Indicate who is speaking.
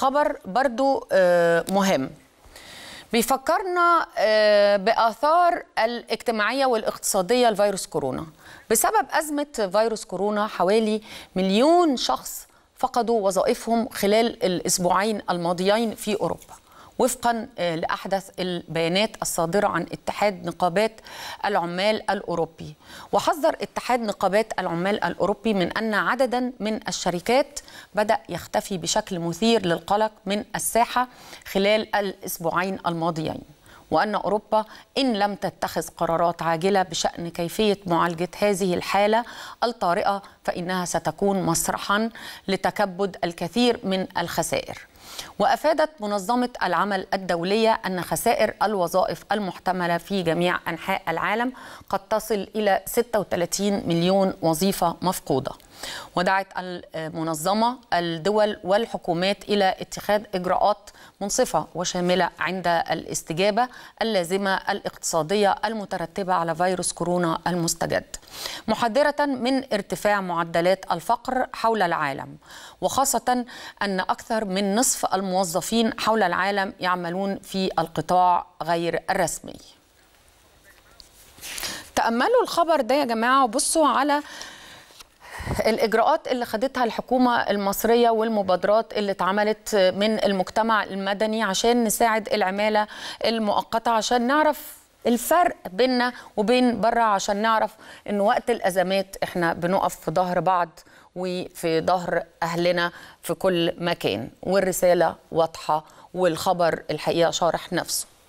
Speaker 1: خبر برضو آه، مهم بيفكرنا آه، بآثار الاجتماعية والاقتصادية لفيروس كورونا بسبب أزمة فيروس كورونا حوالي مليون شخص فقدوا وظائفهم خلال الأسبوعين الماضيين في أوروبا وفقا آه، لأحدث البيانات الصادرة عن اتحاد نقابات العمال الأوروبي وحذر اتحاد نقابات العمال الأوروبي من أن عددا من الشركات بدأ يختفي بشكل مثير للقلق من الساحة خلال الأسبوعين الماضيين وأن أوروبا إن لم تتخذ قرارات عاجلة بشأن كيفية معالجة هذه الحالة الطارئة فإنها ستكون مسرحا لتكبد الكثير من الخسائر وافادت منظمه العمل الدوليه ان خسائر الوظائف المحتمله في جميع انحاء العالم قد تصل الى 36 مليون وظيفه مفقوده ودعت المنظمة الدول والحكومات إلى اتخاذ إجراءات منصفة وشاملة عند الاستجابة اللازمة الاقتصادية المترتبة على فيروس كورونا المستجد محذرة من ارتفاع معدلات الفقر حول العالم وخاصة أن أكثر من نصف الموظفين حول العالم يعملون في القطاع غير الرسمي تأملوا الخبر ده يا جماعة وبصوا على الاجراءات اللي خدتها الحكومه المصريه والمبادرات اللي اتعملت من المجتمع المدني عشان نساعد العماله المؤقته عشان نعرف الفرق بيننا وبين بره عشان نعرف ان وقت الازمات احنا بنقف في ظهر بعض وفي ظهر اهلنا في كل مكان والرساله واضحه والخبر الحقيقه شارح نفسه